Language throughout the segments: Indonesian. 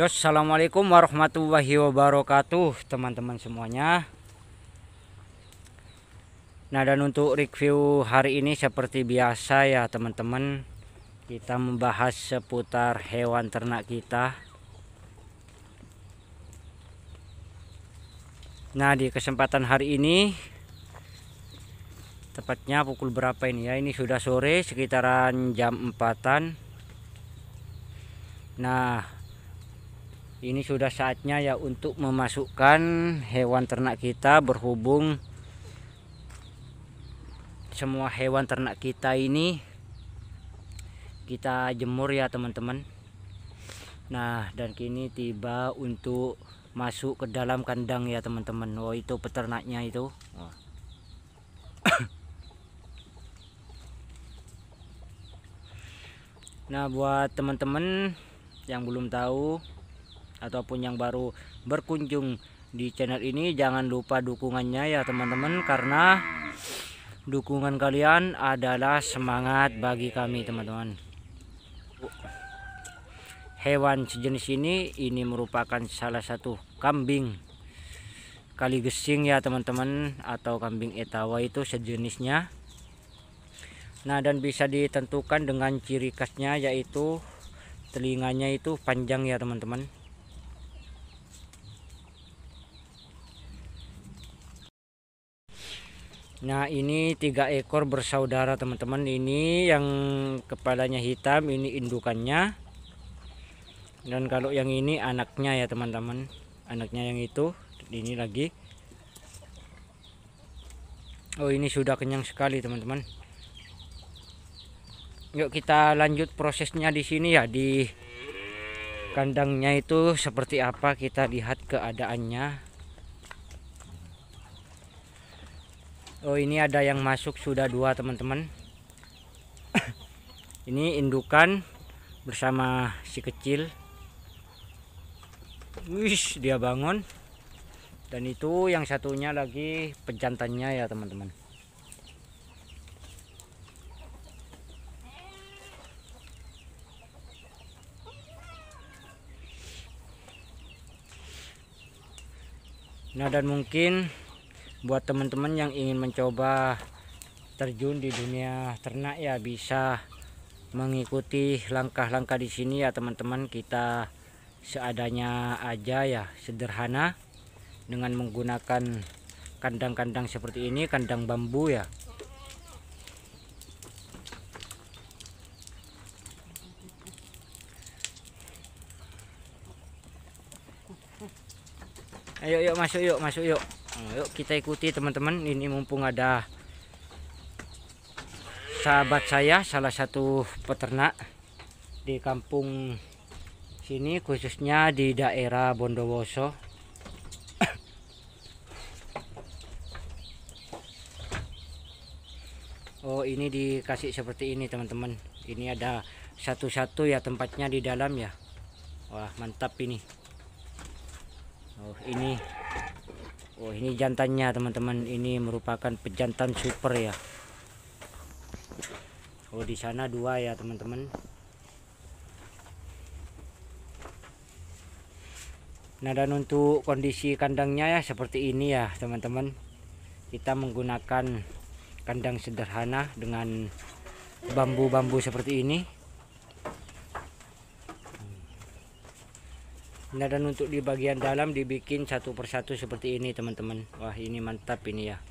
Yo, assalamualaikum warahmatullahi wabarakatuh, teman-teman semuanya. Nah, dan untuk review hari ini seperti biasa ya, teman-teman, kita membahas seputar hewan ternak kita. Nah, di kesempatan hari ini tepatnya pukul berapa ini ya? Ini sudah sore sekitaran jam empatan. Nah, ini sudah saatnya ya untuk memasukkan hewan ternak kita berhubung semua hewan ternak kita ini kita jemur ya teman-teman nah dan kini tiba untuk masuk ke dalam kandang ya teman-teman oh itu peternaknya itu oh. nah buat teman-teman yang belum tahu ataupun yang baru berkunjung di channel ini jangan lupa dukungannya ya teman-teman karena dukungan kalian adalah semangat bagi kami teman-teman hewan sejenis ini ini merupakan salah satu kambing kali gesing ya teman-teman atau kambing etawa itu sejenisnya Nah dan bisa ditentukan dengan ciri khasnya yaitu telinganya itu panjang ya teman-teman Nah ini tiga ekor bersaudara teman-teman Ini yang kepalanya hitam Ini indukannya Dan kalau yang ini anaknya ya teman-teman Anaknya yang itu Ini lagi Oh ini sudah kenyang sekali teman-teman Yuk kita lanjut prosesnya di sini ya Di kandangnya itu seperti apa kita lihat keadaannya Oh ini ada yang masuk sudah dua teman-teman Ini indukan bersama si kecil Wih dia bangun Dan itu yang satunya lagi pejantannya ya teman-teman Nah dan mungkin buat teman-teman yang ingin mencoba terjun di dunia ternak ya bisa mengikuti langkah-langkah di sini ya teman-teman kita seadanya aja ya sederhana dengan menggunakan kandang-kandang seperti ini kandang bambu ya ayo yuk masuk yuk masuk yuk Nah, yuk kita ikuti teman-teman. Ini mumpung ada sahabat saya, salah satu peternak di kampung sini, khususnya di daerah Bondowoso. Oh ini dikasih seperti ini teman-teman. Ini ada satu-satu ya tempatnya di dalam ya. Wah mantap ini. Oh ini Oh ini jantannya teman-teman ini merupakan pejantan super ya. Oh di sana dua ya teman-teman. Nah dan untuk kondisi kandangnya ya seperti ini ya teman-teman. Kita menggunakan kandang sederhana dengan bambu-bambu seperti ini. Nah dan untuk di bagian dalam dibikin satu persatu seperti ini teman-teman. Wah ini mantap ini ya.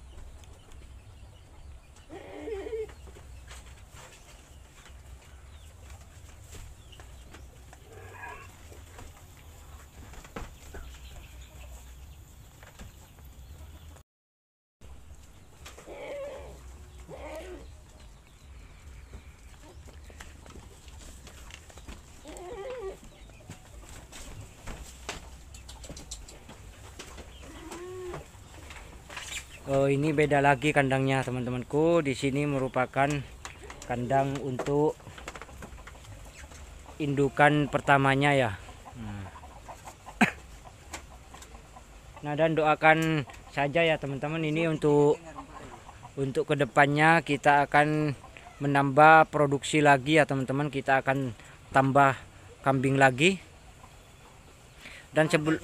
uh, ini beda lagi kandangnya teman-temanku di sini merupakan kandang untuk indukan pertamanya ya hmm. nah dan doakan saja ya teman-teman ini untuk untuk kedepannya kita akan menambah produksi lagi ya teman-teman kita akan tambah kambing lagi dan sebelum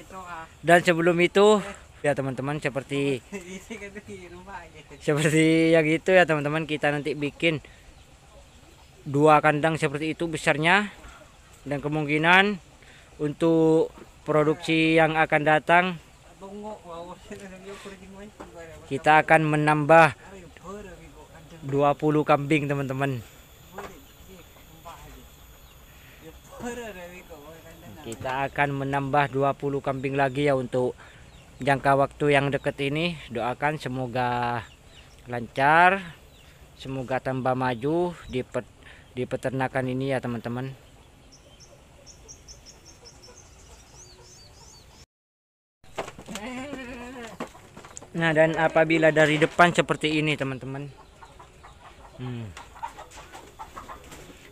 dan sebelum itu ya teman-teman seperti kan ya. seperti ya gitu ya teman-teman kita nanti bikin dua kandang seperti itu besarnya dan kemungkinan untuk produksi yang akan datang kita akan menambah 20 kambing teman-teman kita akan menambah 20 kambing lagi ya untuk jangka waktu yang dekat ini doakan semoga lancar semoga tambah maju di, pet, di peternakan ini ya teman-teman nah dan apabila dari depan seperti ini teman-teman hmm.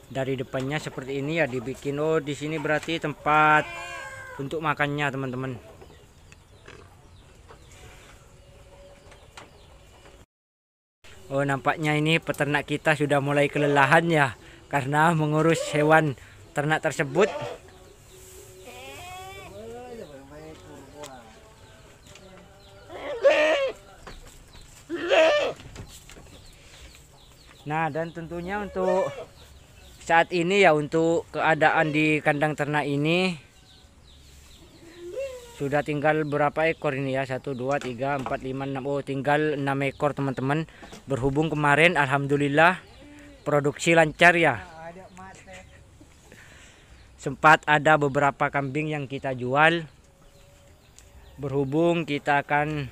dari depannya seperti ini ya dibikin oh di sini berarti tempat untuk makannya teman-teman nampaknya ini peternak kita sudah mulai kelelahan ya karena mengurus hewan ternak tersebut. Nah dan tentunya untuk saat ini ya untuk keadaan di kandang ternak ini sudah tinggal berapa ekor ini ya satu dua tiga empat lima enam oh tinggal enam ekor teman-teman berhubung kemarin Alhamdulillah produksi lancar ya sempat ada beberapa kambing yang kita jual berhubung kita akan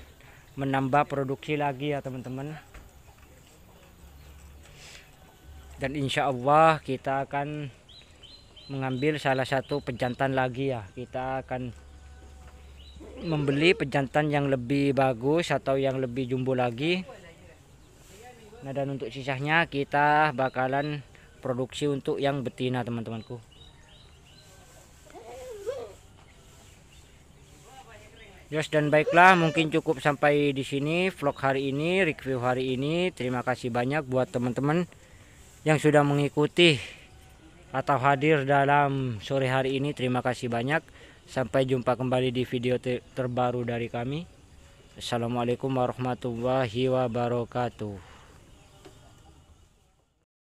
menambah produksi lagi ya teman-teman dan insya Allah kita akan mengambil salah satu pejantan lagi ya kita akan membeli pejantan yang lebih bagus atau yang lebih jumbo lagi nah dan untuk sisanya kita bakalan produksi untuk yang betina teman-temanku Yes dan baiklah mungkin cukup sampai di sini vlog hari ini review hari ini terima kasih banyak buat teman-teman yang sudah mengikuti atau hadir dalam sore hari ini terima kasih banyak Sampai jumpa kembali di video terbaru dari kami. Assalamualaikum warahmatullahi wabarakatuh.